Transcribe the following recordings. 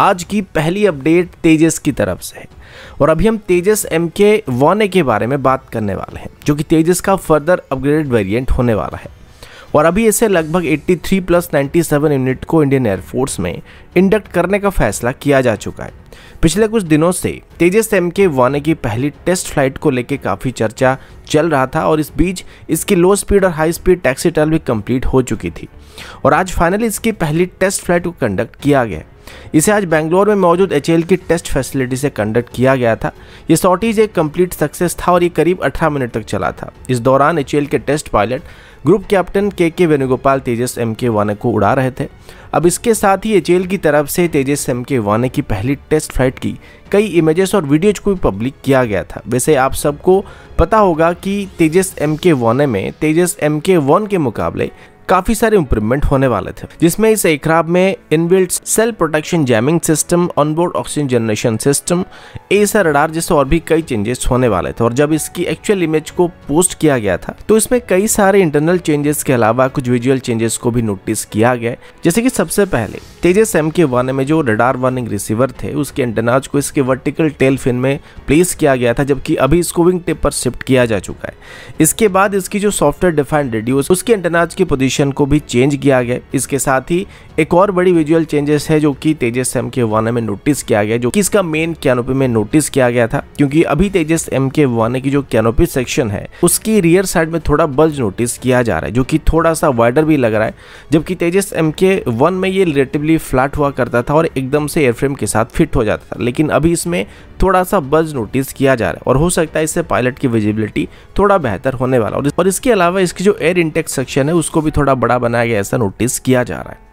आज की पहली अपडेट तेजस की तरफ से है और अभी हम तेजस एम के वन के बारे में बात करने वाले हैं जो कि तेजस का फर्दर अपग्रेडेड वेरिएंट होने वाला है और अभी इसे लगभग 83 प्लस 97 यूनिट को इंडियन एयरफोर्स में इंडक्ट करने का फैसला किया जा चुका है पिछले कुछ दिनों से तेजस एम के वाने की पहली टेस्ट फ्लाइट को लेकर काफ़ी चर्चा चल रहा था और इस बीच इसकी लो स्पीड और हाई स्पीड टैक्सी टर्ल भी कंप्लीट हो चुकी थी और आज फाइनली इसकी पहली टेस्ट फ्लाइट को कंडक्ट किया गया इसे आज बेंगलोर में मौजूद एच की टेस्ट फैसिलिटी से कंडक्ट किया गया था ये शॉर्टेज एक कंप्लीट सक्सेस था और ये करीब 18 मिनट तक चला था इस दौरान एच के टेस्ट पायलट ग्रुप कैप्टन के के वेणुगोपाल तेजस एम के वाने को उड़ा रहे थे अब इसके साथ ही एच की तरफ से तेजस एम के वाने की पहली टेस्ट फ्लाइट की कई इमेजेस और वीडियोज को भी पब्लिक किया गया था वैसे आप सबको पता होगा कि तेजस एम के वाने में तेजस एम के वन के मुकाबले काफी सारे इंप्रूवमेंट होने वाले थे जिसमें इस एयरक्राफ्ट में inbuilt self protection jamming system onboard oxygen generation system AESA radar जैसे और भी कई चेंजेस होने वाले थे और जब इसकी एक्चुअल इमेज को पोस्ट किया गया था तो इसमें कई सारे इंटरनल चेंजेस के अलावा कुछ विजुअल चेंजेस को भी नोटिस किया गया जैसे कि सबसे पहले तेजस एम के वन में जो रडार वार्निंग रिसीवर थे उसके एंटेनाज को इसके वर्टिकल टेल फिन में प्लेस किया गया था जबकि अभी इसको विंग टिप पर शिफ्ट किया जा चुका है इसके बाद इसकी जो सॉफ्टवेयर डिफाइंड रेडियो उसके एंटेनाज की पोजिशन पोजीशन को भी चेंज किया गया इसके साथ ही एक और बड़ी विजुअल चेंजेस है जो कि तेजस एम के वाना में नोटिस किया गया जो कि इसका मेन कैनोपी में नोटिस किया गया था क्योंकि अभी तेजस एम के वाना की जो कैनोपी सेक्शन है उसकी रियर साइड में थोड़ा बल्ज नोटिस किया जा रहा है जो कि थोड़ा सा वाइडर भी लग रहा है जबकि तेजस एम के वन में ये रिलेटिवली फ्लैट हुआ करता था और एकदम से एयरफ्रेम के साथ फिट हो जाता था लेकिन अभी इसमें थोड़ा सा बल्ज नोटिस किया जा रहा है और हो सकता है इससे पायलट की विजिबिलिटी थोड़ा बेहतर होने वाला और इसके अलावा इसकी जो एयर इंटेक सेक्शन है उसको भी थोड़ा थोड़ा बड़ा बनाया गया ऐसा नोटिस किया जा रहा है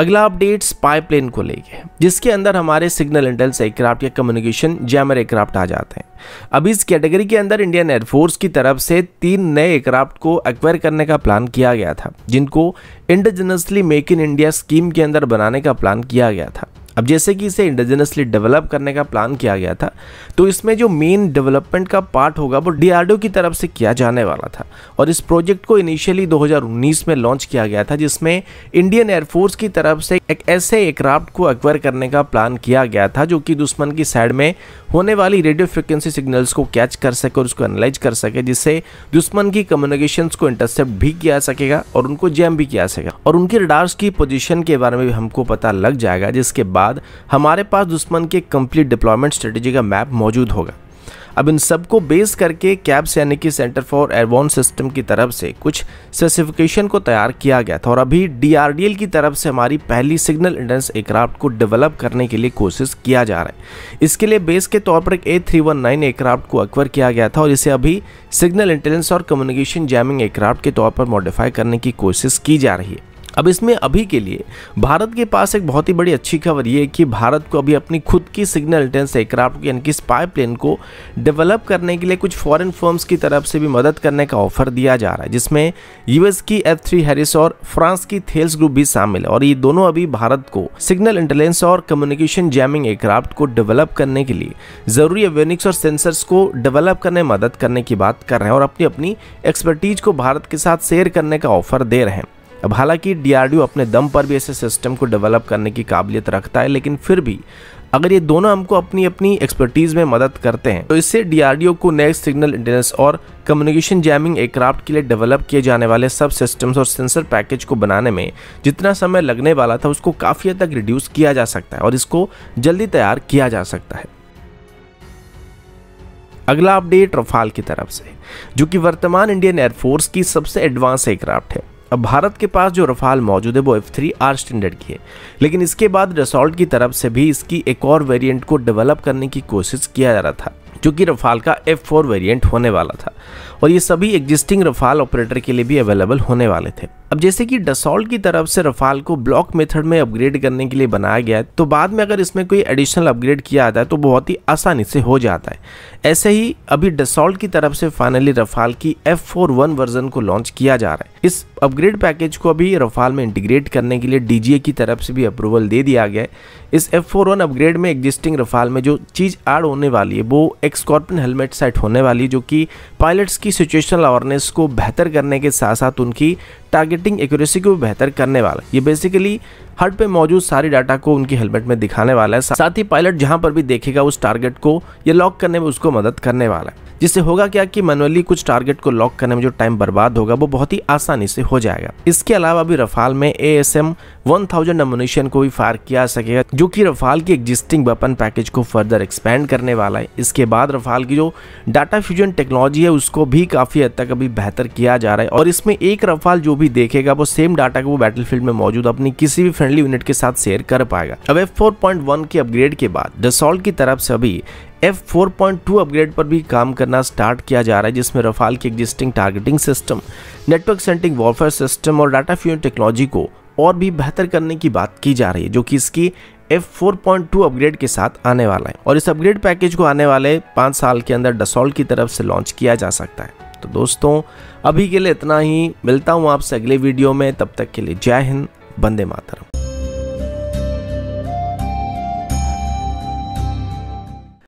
अगला अपडेट्स पाइपलाइन को लेके जिसके अंदर हमारे सिग्नल इंटेल्स एयरक्राफ्ट या कम्युनिकेशन जैमर एयरक्राफ्ट आ जाते हैं अब इस कैटेगरी के अंदर इंडियन एयरफोर्स की तरफ से तीन नए एयरक्राफ्ट को एक्वायर करने का प्लान किया गया था जिनको indigenously make in India scheme के अंदर बनाने का प्लान किया गया था अब जैसे कि इसे इंडिजिनसली डेवलप करने का प्लान किया गया था तो इसमें जो मेन डेवलपमेंट का पार्ट होगा वो डीआरडीओ की तरफ से किया जाने वाला था और इस प्रोजेक्ट को इनिशियली 2019 में लॉन्च किया गया था जिसमें इंडियन एयरफोर्स की तरफ से एक ऐसे एयरक्राफ्ट को एक्वायर करने का प्लान किया गया था जो कि दुश्मन की साइड में होने वाली रेडियो फ्रिक्वेंसी सिग्नल्स को कैच कर सके और उसको एनालाइज कर सके जिससे दुश्मन की कम्युनिकेशन को इंटरसेप्ट भी किया सकेगा और उनको जैम भी किया सकेगा और उनके रडार्स की पोजिशन के बारे में भी हमको पता लग जाएगा जिसके बाद बाद हमारे पास दुश्मन के कंप्लीट डिप्लॉयमेंट स्ट्रेटेजी का मैप मौजूद होगा अब इन सब को बेस करके कैब्स यानी कि सेंटर फॉर एडवांस सिस्टम की तरफ से कुछ स्पेसिफिकेशन को तैयार किया गया था और अभी डी की तरफ से हमारी पहली सिग्नल इंडेंस एयरक्राफ्ट को डेवलप करने के लिए कोशिश किया जा रहा है इसके लिए बेस के तौर पर एक A three one nine aircraft को अक्वर किया गया था और इसे अभी सिग्नल इंटेलिजेंस और कम्युनिकेशन जैमिंग एयरक्राफ्ट के तौर पर मॉडिफाई करने की कोशिश की जा रही है अब इसमें अभी के लिए भारत के पास एक बहुत ही बड़ी अच्छी खबर ये है कि भारत को अभी अपनी खुद की सिग्नल इंटेंस एयरक्राफ्ट यानी कि स्पाई प्लेन को डेवलप करने के लिए कुछ फॉरेन फर्म्स की तरफ से भी मदद करने का ऑफर दिया जा रहा है जिसमें यूएस की एफ थ्री हैरिस और फ्रांस की थेल्स ग्रुप भी शामिल है और ये दोनों अभी भारत को सिग्नल इंटेलिजेंस और कम्युनिकेशन जैमिंग एयरक्राफ्ट को डेवलप करने के लिए ज़रूरी एवेनिक्स और सेंसर्स को डेवलप करने में मदद करने की बात कर रहे हैं और अपनी अपनी एक्सपर्टीज को भारत के साथ शेयर करने का ऑफर दे रहे हैं अब हालांकि डी अपने दम पर भी ऐसे सिस्टम को डेवलप करने की काबिलियत रखता है लेकिन फिर भी अगर ये दोनों हमको अपनी अपनी एक्सपर्टीज में मदद करते हैं तो इससे डीआरडीओ को नेक्स्ट सिग्नल इंटेलिजेंस और कम्युनिकेशन जैमिंग एयरक्राफ्ट के लिए डेवलप किए जाने वाले सब सिस्टम्स और सेंसर पैकेज को बनाने में जितना समय लगने वाला था उसको काफ़ी हद तक रिड्यूस किया जा सकता है और इसको जल्दी तैयार किया जा सकता है अगला अपडेट रफाल की तरफ से जो कि वर्तमान इंडियन एयरफोर्स की सबसे एडवांस एयरक्राफ्ट है अब भारत के पास जो रफाल मौजूद है वो एफ थ्री आर स्टैंडर्ड की है लेकिन इसके बाद रेसॉल्ट की तरफ से भी इसकी एक और वेरिएंट को डेवलप करने की कोशिश किया जा रहा था जो कि रफाल का एफ फोर वेरियंट होने वाला था और ये सभी एग्जिस्टिंग रफाल ऑपरेटर के लिए भी अवेलेबल होने वाले थे अब जैसे कि डसॉल्ट की तरफ से रफाल को ब्लॉक मेथड में अपग्रेड करने के लिए बनाया गया है तो बाद में अगर इसमें कोई एडिशनल अपग्रेड किया जाता है तो बहुत ही आसानी से हो जाता है ऐसे ही अभी डसॉल्ट की तरफ से फाइनली रफाल की एफ फोर वन वर्जन को लॉन्च किया जा रहा है इस अपग्रेड पैकेज को अभी रफाल में इंटीग्रेट करने के लिए डी की तरफ से भी अप्रूवल दे दिया गया है इस एफ फोर वन अपग्रेड में एग्जिस्टिंग रफाल में जो चीज़ ऐड होने वाली है वो एक्सकॉर्पन हेलमेट सेट होने वाली जो कि पायलट्स की की सिचुएशनल अवेयरनेस को बेहतर करने के साथ साथ उनकी टारगेटिंग एक्यूरेसी को बेहतर करने वाला ये बेसिकली हट पे मौजूद सारी डाटा को उनकी हेलमेट में दिखाने वाला है साथ ही पायलट जहां पर भी देखेगा उस टारगेट को या लॉक करने में उसको मदद करने वाला है जिससे होगा क्या कि मैनुअली कुछ टारगेट को लॉक करने में जो टाइम बर्बाद होगा वो बहुत ही आसानी से हो जाएगा इसके अलावा अभी रफाल में A S M one thousand ammunition को भी फायर किया सकेगा जो कि रफाल की एग्जिस्टिंग वेपन पैकेज को फर्दर एक्सपेंड करने वाला है इसके बाद रफाल की जो डाटा फ्यूजन टेक्नोलॉजी है उसको भी काफ़ी हद तक अभी बेहतर किया जा रहा है और इसमें एक रफाल जो भी देखेगा वो सेम डाटा को वो बैटल में मौजूद अपनी किसी भी फ्रेंडली यूनिट के साथ शेयर कर पाएगा अब एफ फोर पॉइंट वन के अपग्रेड के बाद डसॉल्ट की तरफ से अभी एफ टू अपग्रेड पर भी काम करना स्टार्ट किया जा रहा है जिसमें रफाल की existing targeting system network centric warfare system और डाटा फ्यून टेक्नोलॉजी को और भी बेहतर करने की बात की जा रही है जो कि इसकी एफ टू अपग्रेड के साथ आने वाला है और इस अपग्रेड पैकेज को आने वाले पाँच साल के अंदर डसॉल्ट की तरफ से लॉन्च किया जा सकता है तो दोस्तों अभी के लिए इतना ही मिलता हूँ आपसे अगले वीडियो में तब तक के लिए जय हिंद बंदे मातरम